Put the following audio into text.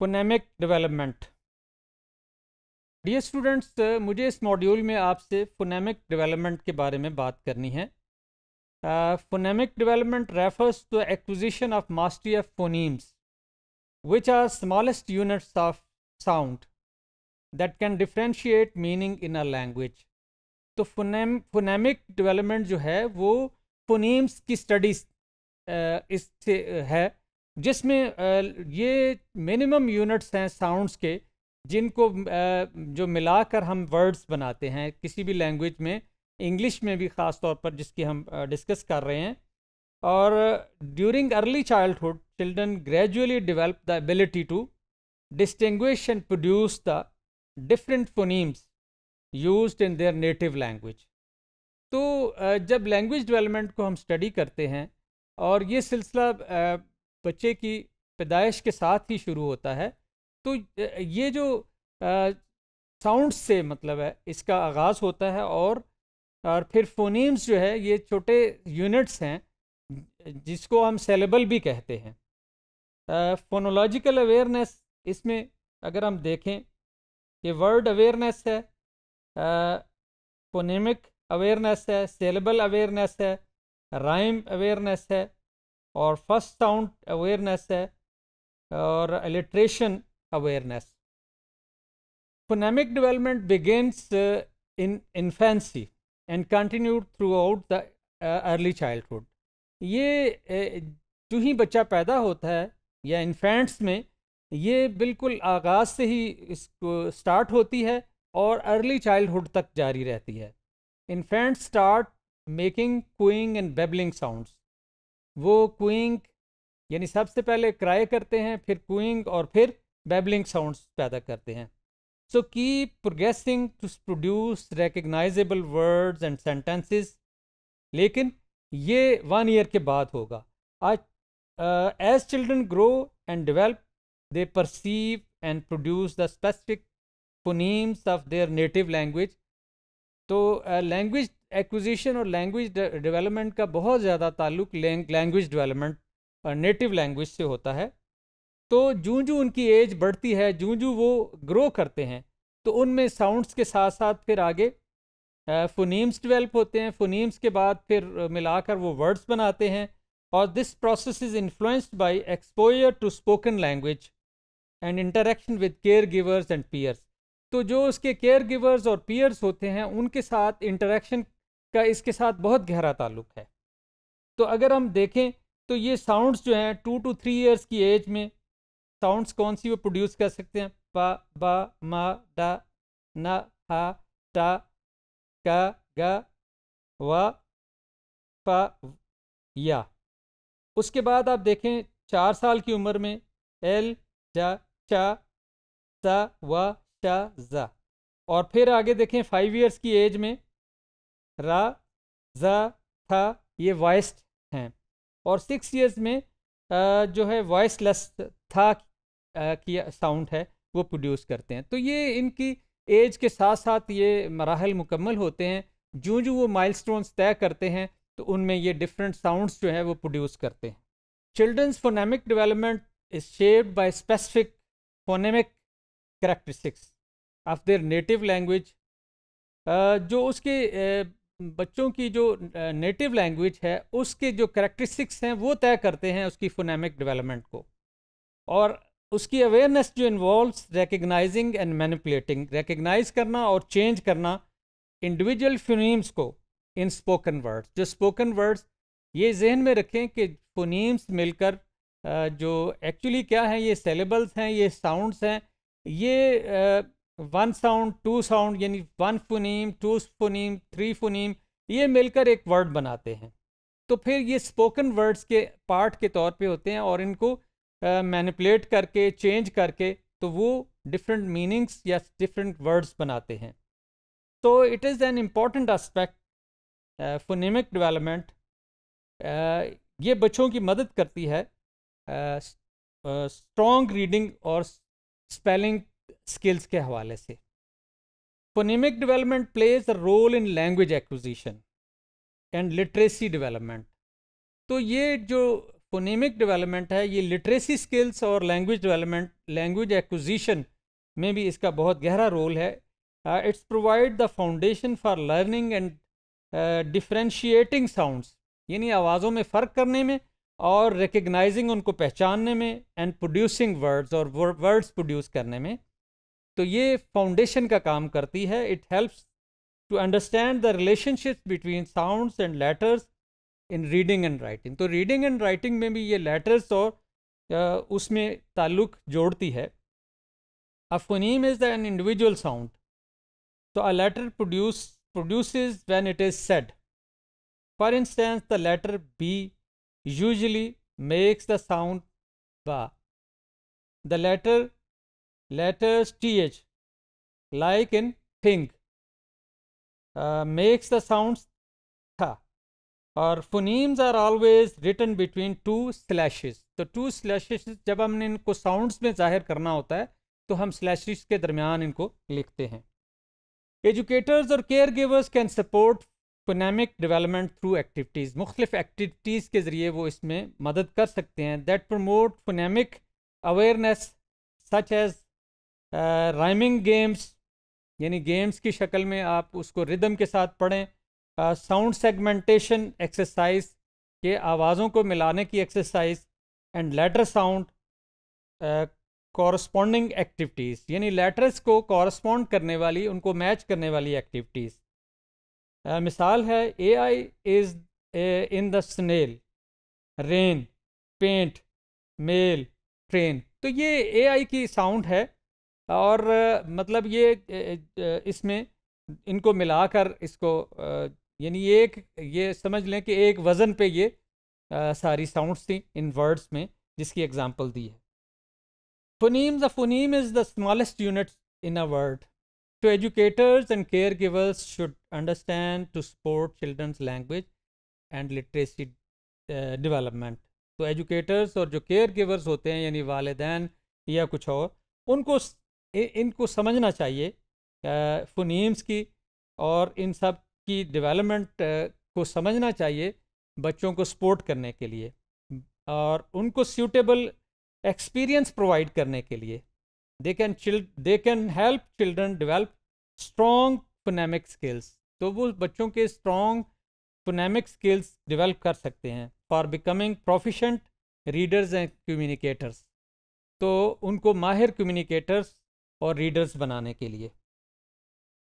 Phonemic development dear students मुझे इस module में आपसे फोनेमिक डेवलपमेंट के बारे में बात करनी है phonemic development refers to acquisition of mastery of phonemes which are smallest units of sound that can differentiate meaning in a language तो फोनेम फोनेमिक डेवलपमेंट जो है वो फोनीम्स की स्टडीज इससे है जिसमें ये मिनिमम यूनिट्स हैं साउंड्स के जिनको जो मिलाकर हम वर्ड्स बनाते हैं किसी भी लैंग्वेज में इंग्लिश में भी ख़ास तौर पर जिसकी हम डिस्कस कर रहे हैं और during early childhood children gradually develop the ability to distinguish and produce the different phonemes use in their native language तो जब लैंग्वेज डेवलपमेंट को हम स्टडी करते हैं और ये सिलसिला बच्चे की पैदाइश के साथ ही शुरू होता है तो ये जो साउंड से मतलब है इसका आगाज़ होता है और और फिर फोनीम्स जो है ये छोटे यूनिट्स हैं जिसको हम सेलेबल भी कहते हैं फोनोलॉजिकल अवेयरनेस इसमें अगर हम देखें ये वर्ड अवेयरनेस है फोनेमिक अवेयरनेस है सेलेबल अवेयरनेस है राइम अवेयरनेस है और फर्स्ट साउंड अवेयरनेस है और alliteration awareness phonemic development begins in infancy and continue throughout the early childhood ये uh, जो ही बच्चा पैदा होता है या इन्फेंट्स में ये बिल्कुल आगाज़ से ही इसको स्टार्ट होती है और अर्ली चाइल्डहुड तक जारी रहती है infants start making cooing and babbling sounds वो कुइंग यानी सबसे पहले क्राई करते हैं फिर कुइंग और फिर बेबलिंग साउंड्स पैदा करते हैं सो की progressing to produce recognizable words and sentences लेकिन ये वन ईयर के बाद होगा आज as children grow and develop they perceive and produce the specific phonemes of their native language तो लैंग्वेज एक्विजिशन और लैंग्वेज डेवलपमेंट का बहुत ज़्यादा ताल्लुक लैंग्वेज डेवलपमेंट नेटिव लैंग्वेज से होता है तो जूँ जूँ उनकी एज बढ़ती है जूँ जूँ वो ग्रो करते हैं तो उनमें साउंड्स के साथ साथ फिर आगे फोनीम्स डिवेल्प होते हैं फोनीम्स के बाद फिर मिलाकर वो वर्ड्स बनाते हैं और this process is influenced by exposure to spoken language and interaction with caregivers and peers तो जो उसके केयर गिवर्स और पीयर्स होते हैं उनके साथ इंटरेक्शन का इसके साथ बहुत गहरा ताल्लुक है तो अगर हम देखें तो ये साउंड्स जो हैं टू टू थ्री ईयर्स की एज में साउंड्स कौन सी वो प्रोड्यूस कर सकते हैं पा बा मा डा ना हा टा का गा वा पा या उसके बाद आप देखें चार साल की उम्र में एल जा चा सा वा शाजा और फिर आगे देखें फाइव इयर्स की एज में रा जा था ये वॉइस्ड हैं और सिक्स इयर्स में जो है वॉइसलेस था की साउंड है वो प्रोड्यूस करते हैं तो ये इनकी एज के साथ साथ ये मराहल मुकम्मल होते हैं जो जो वो माइलस्टोन्स तय करते हैं तो उनमें ये डिफरेंट साउंड्स जो है वो प्रोड्यूस करते हैं children's phonemic development is shaped by specific phonemic characteristics of their native language जो उसके बच्चों की जो नेटिव लैंग्वेज है उसके जो करेक्टरिस्टिक्स हैं वो तय करते हैं उसकी फोनेमिक डेवलपमेंट को और उसकी अवेयरनेस जो involves recognizing and manipulating recognize करना और चेंज करना इंडिविजुअल फोनीम्स को इन स्पोकन वर्ड्स जो स्पोकन वर्ड्स ये जहन में रखें कि फोनीम्स मिलकर जो एक्चुअली क्या है ये सेलेबल्स हैं ये साउंडस हैं ये वन साउंड टू साउंड यानी one phoneme two phoneme three phoneme ये मिलकर एक वर्ड बनाते हैं तो फिर ये स्पोकन वर्ड्स के पार्ट के तौर पे होते हैं और इनको मैनिपुलेट uh, करके चेंज करके तो वो डिफरेंट मीनिंग्स या डिफरेंट वर्ड्स बनाते हैं तो it is an important aspect phonemic development ये बच्चों की मदद करती है स्ट्रॉन्ग uh, रीडिंग और स्पेलिंग स्किल्स के हवाले से phonemic development plays a role in language acquisition and literacy development तो ये जो फोनीमिक डेवलपमेंट है ये लिटरेसी स्किल्स और लैंग्वेज डेवलपमेंट लैंग्वेज एक्विजिशन में भी इसका बहुत गहरा रोल है it's provide the foundation for learning and differentiating sounds यानी आवाज़ों में फ़र्क करने में और रिकग्नाइजिंग उनको पहचानने में एंड प्रोड्यूसिंग वर्ड्स और वर्ड्स प्रोड्यूस करने में तो ये फाउंडेशन का काम करती है it helps to understand the relationship between sounds and letters in reading and writing तो रीडिंग एंड राइटिंग में भी ये लेटर्स और उसमें ताल्लुक जोड़ती है a is the an individual sound तो a letter produce produce when it is said for instance the letter B usually makes the sound ba. The letter letters th like in think uh, makes the sounds tha और phonemes are always written between two slashes तो two slashes जब हमने इनको sounds में जाहिर करना होता है तो हम स्लैशेस के दरमियान इनको लिखते हैं एजुकेटर्स और caregivers can support economic development through activities मुख्तफ एक्टिविटीज़ के ज़रिए वो इसमें मदद कर सकते हैं that promote economic awareness such as rhyming games यानी गेम्स की शक्ल में आप उसको रिदम के साथ पढ़ें साउंड सेगमेंटेशन एक्सरसाइज के आवाज़ों को मिलाने की exercise and letter sound corresponding activities यानी लेटर्स को कॉरस्पॉन्ड करने वाली उनको मैच करने वाली एक्टिविटीज़ मिसाल है A I is in the snail rain paint mail train तो ये ए आई की साउंड है और मतलब ये इसमें इनको मिलाकर इसको यानी एक ये समझ लें कि एक वज़न पे ये सारी साउंड्स थी इन वर्ड्स में जिसकी एग्जांपल दी है phonemes the phoneme is the smallest unit in a word So educators and caregivers should understand to support children's language and literacy uh, development. so educators और jo caregivers hote होते हैं यानी वालदेन या कुछ और उनको इनको समझना phonemes ki aur in sab ki development uh, ko samajhna chahiye बच्चों को सपोर्ट करने के लिए और उनको सूटेबल एक्सपीरियंस प्रोवाइड करने के लिए they can child they can help children develop strong phonemic skills तो वो बच्चों के स्ट्रॉन्ग फोनेमिक स्किल्स डिवेल्प कर सकते हैं for becoming proficient readers and communicators तो उनको माहिर कम्युनिकेटर्स और रीडर्स बनाने के लिए